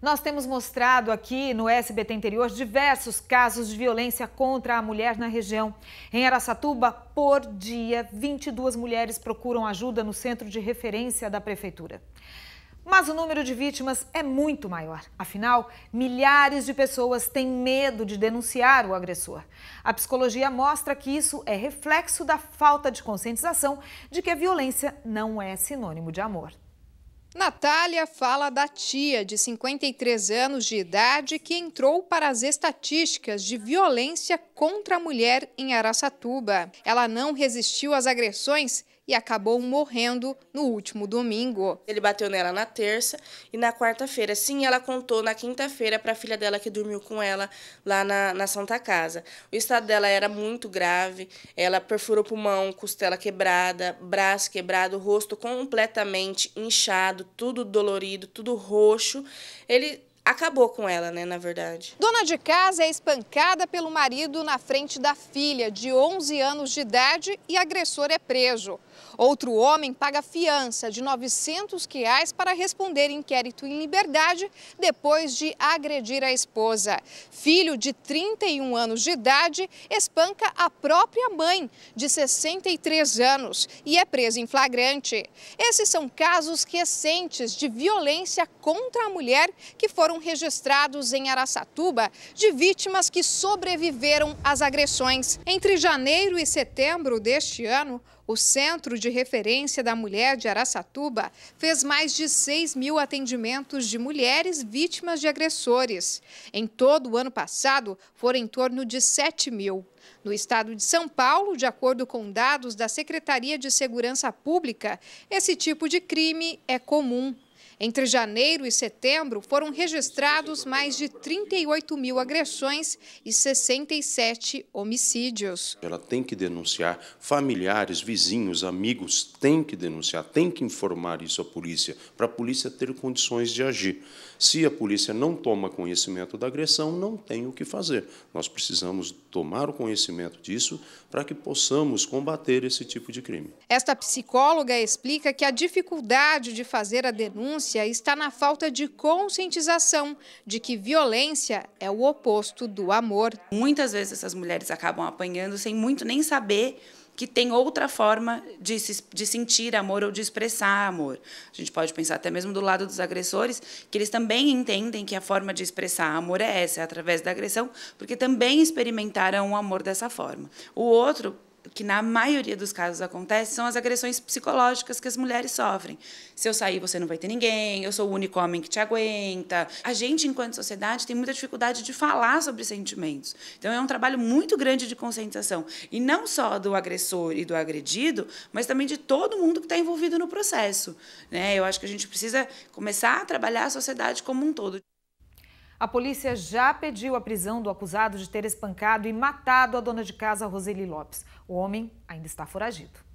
Nós temos mostrado aqui no SBT Interior diversos casos de violência contra a mulher na região. Em Araçatuba, por dia, 22 mulheres procuram ajuda no centro de referência da prefeitura. Mas o número de vítimas é muito maior. Afinal, milhares de pessoas têm medo de denunciar o agressor. A psicologia mostra que isso é reflexo da falta de conscientização de que a violência não é sinônimo de amor. Natália fala da tia, de 53 anos de idade, que entrou para as estatísticas de violência contra a mulher em Araçatuba. Ela não resistiu às agressões e acabou morrendo no último domingo. Ele bateu nela na terça e na quarta-feira. Sim, ela contou na quinta-feira para a filha dela que dormiu com ela lá na, na, Santa Casa. O estado dela era muito grave, ela perfurou pulmão, costela quebrada, braço quebrado, rosto completamente inchado, tudo dolorido, tudo roxo. Ele acabou com ela, né, na verdade. Dona de casa é espancada pelo marido na frente da filha, de 11 anos de idade, e agressor é preso. Outro homem paga fiança de R$ 900 reais para responder inquérito em liberdade depois de agredir a esposa. Filho de 31 anos de idade espanca a própria mãe, de 63 anos, e é preso em flagrante. Esses são casos recentes de violência contra a mulher que foram registrados em Araçatuba de vítimas que sobreviveram às agressões. Entre janeiro e setembro deste ano, o Centro de Referência da Mulher de Araçatuba fez mais de 6 mil atendimentos de mulheres vítimas de agressores. Em todo o ano passado, foram em torno de 7 mil. No estado de São Paulo, de acordo com dados da Secretaria de Segurança Pública, esse tipo de crime é comum. Entre janeiro e setembro, foram registrados mais de 38 mil agressões e 67 homicídios. Ela tem que denunciar, familiares, vizinhos, amigos têm que denunciar, tem que informar isso à polícia, para a polícia ter condições de agir. Se a polícia não toma conhecimento da agressão, não tem o que fazer. Nós precisamos tomar o conhecimento disso para que possamos combater esse tipo de crime. Esta psicóloga explica que a dificuldade de fazer a denúncia violência está na falta de conscientização de que violência é o oposto do amor. Muitas vezes essas mulheres acabam apanhando sem muito nem saber que tem outra forma de, se, de sentir amor ou de expressar amor. A gente pode pensar até mesmo do lado dos agressores, que eles também entendem que a forma de expressar amor é essa, é através da agressão, porque também experimentaram o amor dessa forma. O outro que na maioria dos casos acontece são as agressões psicológicas que as mulheres sofrem. Se eu sair, você não vai ter ninguém, eu sou o único homem que te aguenta. A gente, enquanto sociedade, tem muita dificuldade de falar sobre sentimentos. Então, é um trabalho muito grande de conscientização. E não só do agressor e do agredido, mas também de todo mundo que está envolvido no processo. Né? Eu acho que a gente precisa começar a trabalhar a sociedade como um todo. A polícia já pediu a prisão do acusado de ter espancado e matado a dona de casa Roseli Lopes. O homem ainda está foragido.